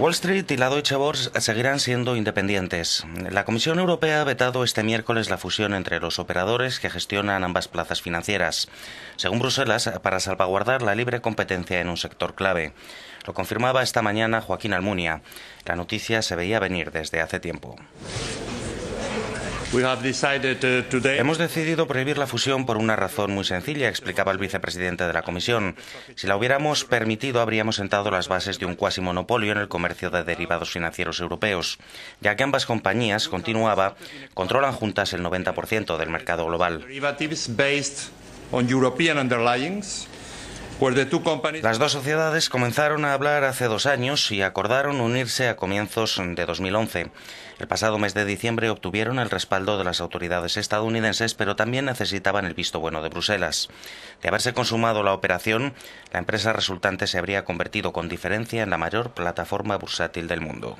Wall Street y la Deutsche Börse seguirán siendo independientes. La Comisión Europea ha vetado este miércoles la fusión entre los operadores que gestionan ambas plazas financieras, según Bruselas, para salvaguardar la libre competencia en un sector clave. Lo confirmaba esta mañana Joaquín Almunia. La noticia se veía venir desde hace tiempo. Uh, Hemos decidido prohibir la fusión por una razón muy sencilla, explicaba el vicepresidente de la Comisión. Si la hubiéramos permitido, habríamos sentado las bases de un cuasi monopolio en el comercio de derivados financieros europeos, ya que ambas compañías, continuaba, controlan juntas el 90% del mercado global. Pues las dos sociedades comenzaron a hablar hace dos años y acordaron unirse a comienzos de 2011. El pasado mes de diciembre obtuvieron el respaldo de las autoridades estadounidenses, pero también necesitaban el visto bueno de Bruselas. De haberse consumado la operación, la empresa resultante se habría convertido con diferencia en la mayor plataforma bursátil del mundo.